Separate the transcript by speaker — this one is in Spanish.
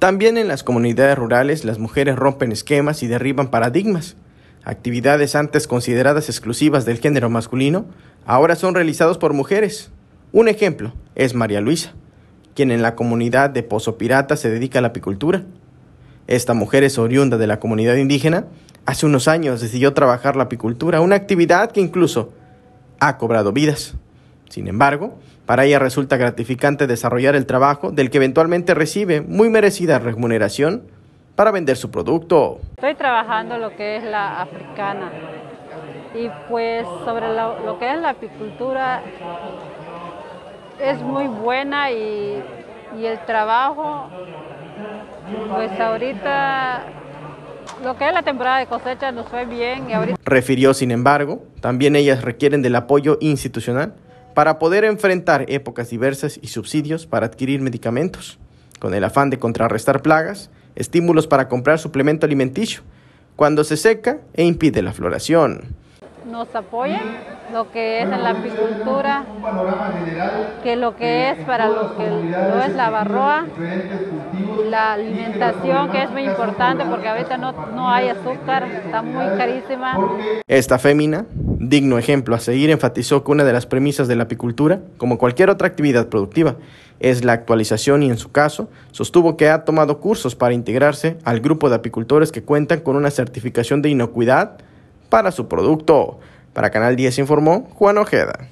Speaker 1: También en las comunidades rurales las mujeres rompen esquemas y derriban paradigmas. Actividades antes consideradas exclusivas del género masculino ahora son realizadas por mujeres. Un ejemplo es María Luisa, quien en la comunidad de Pozo Pirata se dedica a la apicultura. Esta mujer es oriunda de la comunidad indígena. Hace unos años decidió trabajar la apicultura, una actividad que incluso ha cobrado vidas. Sin embargo, para ella resulta gratificante desarrollar el trabajo del que eventualmente recibe muy merecida remuneración para vender su producto.
Speaker 2: Estoy trabajando lo que es la africana y pues sobre lo, que es la apicultura es muy buena y, y el trabajo pues ahorita lo que es la temporada de cosecha nos fue bien.
Speaker 1: Refirió, sin embargo, también ellas requieren del apoyo institucional para poder enfrentar épocas diversas y subsidios para adquirir medicamentos, con el afán de contrarrestar plagas, estímulos para comprar suplemento alimenticio, cuando se seca e impide la floración.
Speaker 2: Nos apoyan lo que es en la apicultura, que lo que es para los que no es la barroa, la alimentación que es muy importante porque ahorita no, no hay azúcar, está muy carísima.
Speaker 1: Esta fémina digno ejemplo a seguir, enfatizó que una de las premisas de la apicultura, como cualquier otra actividad productiva, es la actualización y en su caso sostuvo que ha tomado cursos para integrarse al grupo de apicultores que cuentan con una certificación de inocuidad para su producto. Para Canal 10 informó Juan Ojeda.